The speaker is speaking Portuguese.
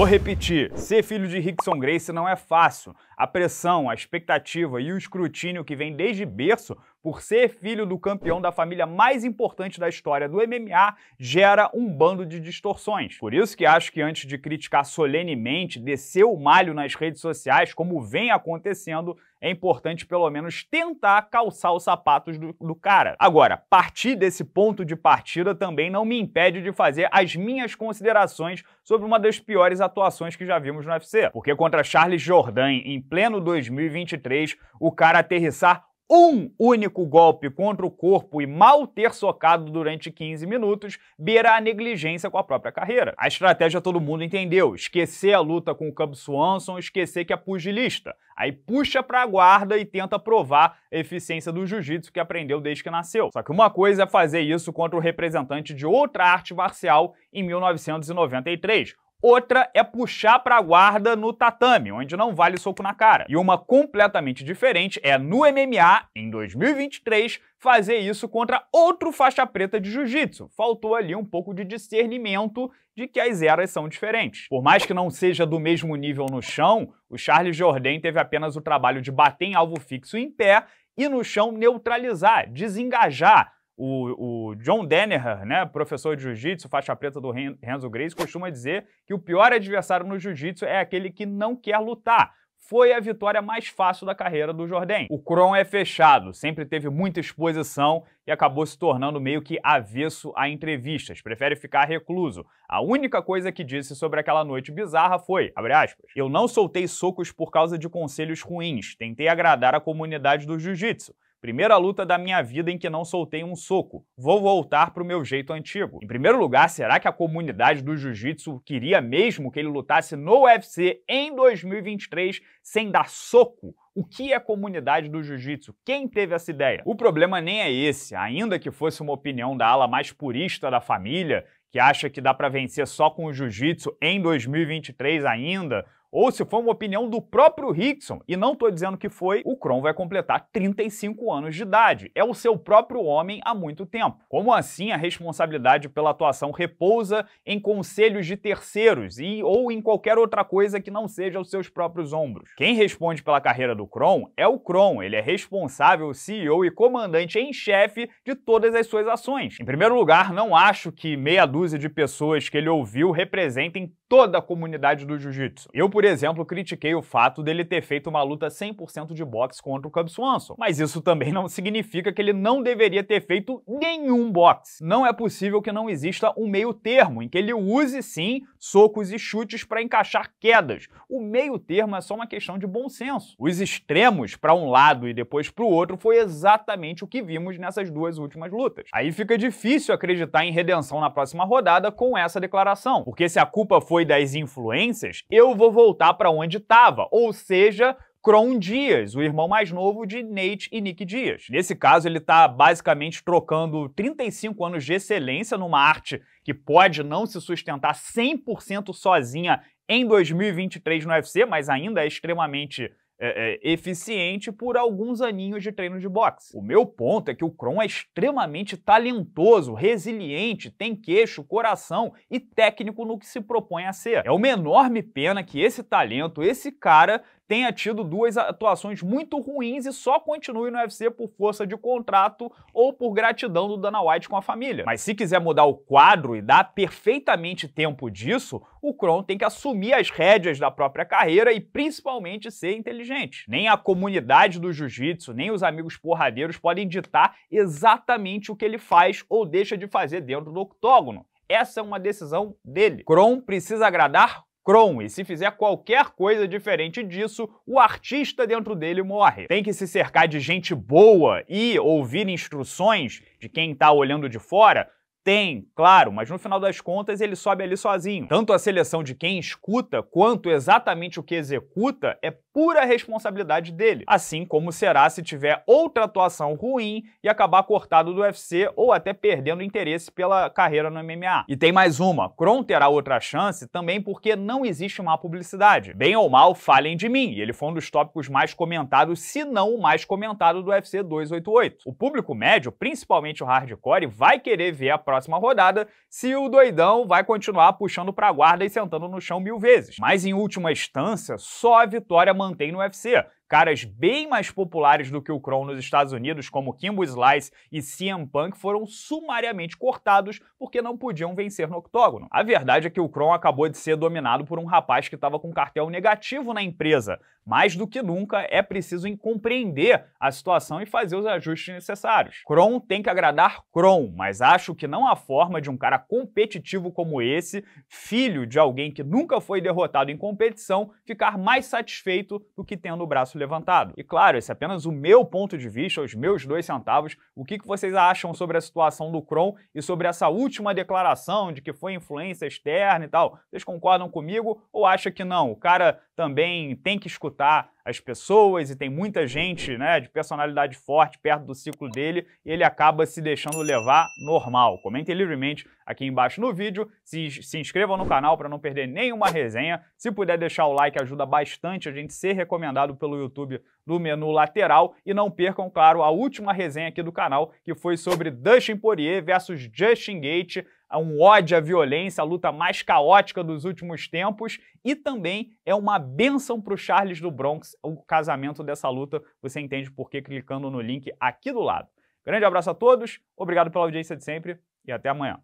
Vou repetir, ser filho de Rickson Grace não é fácil. A pressão, a expectativa e o escrutínio que vem desde berço por ser filho do campeão da família mais importante da história do MMA, gera um bando de distorções. Por isso que acho que antes de criticar solenemente, descer o malho nas redes sociais, como vem acontecendo, é importante pelo menos tentar calçar os sapatos do, do, cara. Agora, partir desse ponto de partida também não me impede de fazer as minhas considerações sobre uma das piores atuações que já vimos no UFC. Porque contra Charles Jordan, em pleno 2023, o cara aterrissar um único golpe contra o corpo e mal ter socado durante 15 minutos beira a negligência com a própria carreira. A estratégia todo mundo entendeu: esquecer a luta com o Cub Swanson, esquecer que é pugilista. Aí puxa pra guarda e tenta provar a eficiência do jiu-jitsu que aprendeu desde que nasceu. Só que uma coisa é fazer isso contra o representante de outra arte marcial em 1993 Outra é puxar para a guarda no tatame, onde não vale soco na cara. E uma completamente diferente é no MMA, em 2023, fazer isso contra outro faixa preta de jiu-jitsu. Faltou ali um pouco de discernimento de que as eras são diferentes. Por mais que não seja do mesmo nível no chão, o Charles Jordan teve apenas o trabalho de bater em alvo fixo em pé e no chão neutralizar, desengajar, o, o John Denneher, né, professor de jiu-jitsu, faixa preta do Renzo Grace, costuma dizer que o pior adversário no jiu-jitsu é aquele que não quer lutar foi a vitória mais fácil da carreira do Jordan. O Kron é fechado, sempre teve muita exposição e acabou se tornando meio que avesso a entrevistas, prefere ficar recluso. A única coisa que disse sobre aquela noite bizarra foi, aspas, eu não soltei socos por causa de conselhos ruins, tentei agradar a comunidade do jiu-jitsu. Primeira luta da minha vida em que não soltei um soco. Vou voltar pro meu jeito antigo. Em primeiro lugar, será que a comunidade do jiu-jitsu queria mesmo que ele lutasse no UFC em 2023 sem dar soco? O que é comunidade do jiu-jitsu? Quem teve essa ideia? O problema nem é esse, ainda que fosse uma opinião da ala mais purista da família, que acha que dá para vencer só com o jiu-jitsu em 2023 ainda, ou se foi uma opinião do próprio Hickson, e não estou dizendo que foi, o Kron vai completar 35 anos de idade. É o seu próprio homem há muito tempo. Como assim a responsabilidade pela atuação repousa em conselhos de terceiros e ou em qualquer outra coisa que não seja os seus próprios ombros? Quem responde pela carreira do Kron é o Kron, ele é responsável, CEO e comandante em chefe de todas as suas ações. Em primeiro lugar, não acho que meia dúzia de pessoas que ele ouviu representem toda a comunidade do jiu-jitsu. Eu, por exemplo, critiquei o fato dele ter feito uma luta 100% de boxe contra o Cub Swanson, mas isso também não significa que ele não deveria ter feito nenhum boxe. Não é possível que não exista um meio termo, em que ele use sim socos e chutes para encaixar quedas. O meio termo é só uma questão de bom senso. Os extremos para um lado e depois para o outro foi exatamente o que vimos nessas duas últimas lutas. Aí fica difícil acreditar em redenção na próxima rodada com essa declaração, porque se a culpa foi foi das influências, eu vou voltar para onde estava, ou seja, Cron Dias, o irmão mais novo de Nate e Nick Dias. Nesse caso, ele está basicamente trocando 35 anos de excelência numa arte que pode não se sustentar 100% sozinha em 2023 no UFC, mas ainda é extremamente é, é, eficiente por alguns aninhos de treino de boxe. O meu ponto é que o Kron é extremamente talentoso, resiliente, tem queixo, coração e técnico no que se propõe a ser. É uma enorme pena que esse talento, esse cara, tenha tido duas atuações muito ruins e só continue no UFC por força de contrato ou por gratidão do Dana White com a família. Mas se quiser mudar o quadro e dar perfeitamente tempo disso, o Kron tem que assumir as rédeas da própria carreira e principalmente ser inteligente. Nem a comunidade do jiu-jitsu, nem os amigos porradeiros podem ditar exatamente o que ele faz ou deixa de fazer dentro do octógono. Essa é uma decisão dele. Kron precisa agradar Chrome, e se fizer qualquer coisa diferente disso, o artista dentro dele morre. Tem que se cercar de gente boa e ouvir instruções de quem está olhando de fora tem, claro, mas no final das contas ele sobe ali sozinho. Tanto a seleção de quem escuta quanto exatamente o que executa é pura responsabilidade dele. Assim como será se tiver outra atuação ruim e acabar cortado do UFC ou até perdendo interesse pela carreira no MMA. E tem mais uma: Kron terá outra chance também porque não existe má publicidade. Bem ou mal, falem de mim. ele foi um dos tópicos mais comentados, se não o mais comentado do UFC 288. O público médio, principalmente o hardcore, vai querer ver a próxima rodada se o doidão vai continuar puxando para a guarda e sentando no chão mil vezes. Mas em última instância, só a vitória mantém no UFC. Caras bem mais populares do que o Kron nos Estados Unidos, como Kimbo Slice e CM Punk, foram sumariamente cortados porque não podiam vencer no octógono. A verdade é que o Kron acabou de ser dominado por um rapaz que estava com cartel negativo na empresa. Mais do que nunca, é preciso compreender a situação e fazer os ajustes necessários. Kron tem que agradar Kron, mas acho que não há forma de um cara competitivo como esse, filho de alguém que nunca foi derrotado em competição, ficar mais satisfeito do que tendo o braço levantado. E claro, esse é apenas o meu ponto de vista, os meus dois centavos. O que, que vocês acham sobre a situação do Kron e sobre essa última declaração de que foi influência externa e tal? Vocês concordam comigo ou acham que não? O cara também tem que escutar as pessoas e tem muita gente né, de personalidade forte perto do ciclo dele e ele acaba se deixando levar normal. Comentem livremente aqui embaixo no vídeo. Se, se inscrevam no canal para não perder nenhuma resenha. Se puder deixar o like, ajuda bastante a gente ser recomendado pelo YouTube no menu lateral. E não percam, claro, a última resenha aqui do canal, que foi sobre Dustin Poirier versus Justin Gate é um ódio à violência, a luta mais caótica dos últimos tempos, e também é uma benção para o Charles do Bronx, o casamento dessa luta. Você entende por que clicando no link aqui do lado. Grande abraço a todos, obrigado pela audiência de sempre e até amanhã.